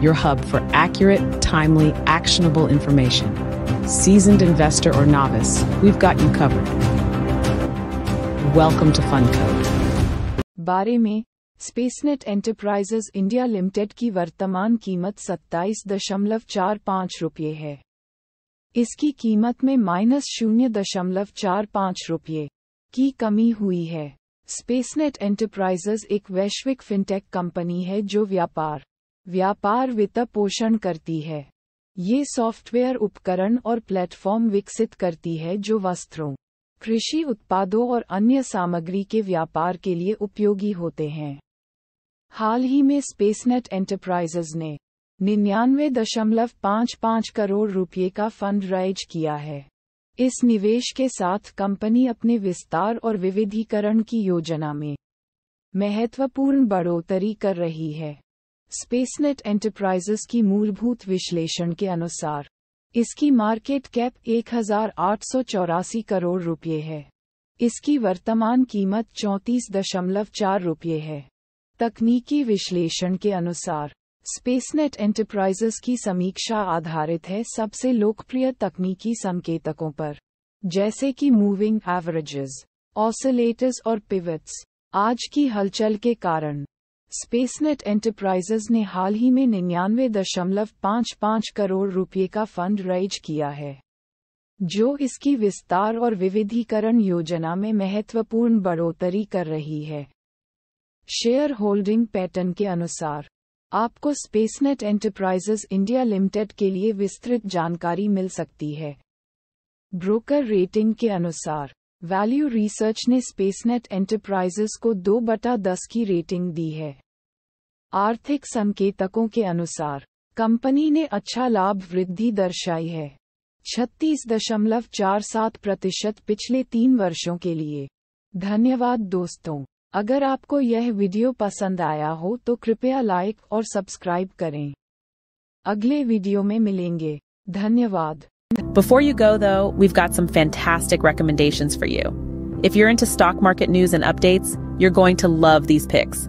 your hub for accurate, timely, actionable information. Seasoned investor or novice, we've got you covered. Welcome to FunCode. बारे में स्पेसनेट enterprises India limited की वर्तमान कीमत सत्ताईस दशमलव चार पाँच रुपये है इसकी कीमत में माइनस शून्य दशमलव चार पाँच रुपये की कमी हुई है स्पेसनेट एंटरप्राइजेज एक वैश्विक फिनटेक कंपनी है जो व्यापार व्यापार वित्त पोषण करती है ये सॉफ्टवेयर उपकरण और प्लेटफॉर्म विकसित करती है जो वस्त्रों कृषि उत्पादों और अन्य सामग्री के व्यापार के लिए उपयोगी होते हैं हाल ही में स्पेसनेट एंटरप्राइजेज ने निन्यानवे दशमलव पाँच पाँच करोड़ रुपये का फंड राइज किया है इस निवेश के साथ कंपनी अपने विस्तार और विविधीकरण की योजना में महत्वपूर्ण बढ़ोतरी कर रही है स्पेसनेट एंटरप्राइजेस की मूलभूत विश्लेषण के अनुसार इसकी मार्केट कैप एक करोड़ रुपये है इसकी वर्तमान कीमत चौंतीस दशमलव चार रुपये है तकनीकी विश्लेषण के अनुसार स्पेसनेट एंटरप्राइजेस की समीक्षा आधारित है सबसे लोकप्रिय तकनीकी संकेतकों पर जैसे कि मूविंग एवरेजेस ऑसिलेटर्स और पिवट्स आज की हलचल के कारण स्पेसनेट एंटरप्राइजेज ने हाल ही में निन्यानवे दशमलव पाँच पाँच करोड़ रुपये का फंड रेज किया है जो इसकी विस्तार और विविधीकरण योजना में महत्वपूर्ण बढ़ोतरी कर रही है शेयर होल्डिंग पैटर्न के अनुसार आपको स्पेसनेट एंटरप्राइजेज इंडिया लिमिटेड के लिए विस्तृत जानकारी मिल सकती है ब्रोकर रेटिंग के अनुसार वैल्यू रिसर्च ने स्पेसनेट एंटरप्राइजेस को दो बटा दस की रेटिंग दी है आर्थिक संकेतकों के अनुसार कंपनी ने अच्छा लाभ वृद्धि दर्शाई है छत्तीस दशमलव चार सात प्रतिशत पिछले तीन वर्षों के लिए धन्यवाद दोस्तों अगर आपको यह वीडियो पसंद आया हो तो कृपया लाइक और सब्सक्राइब करें अगले वीडियो में मिलेंगे धन्यवाद Before you go, though, we've got some fantastic recommendations for you. If you're into stock market news and updates, you're going to love these picks.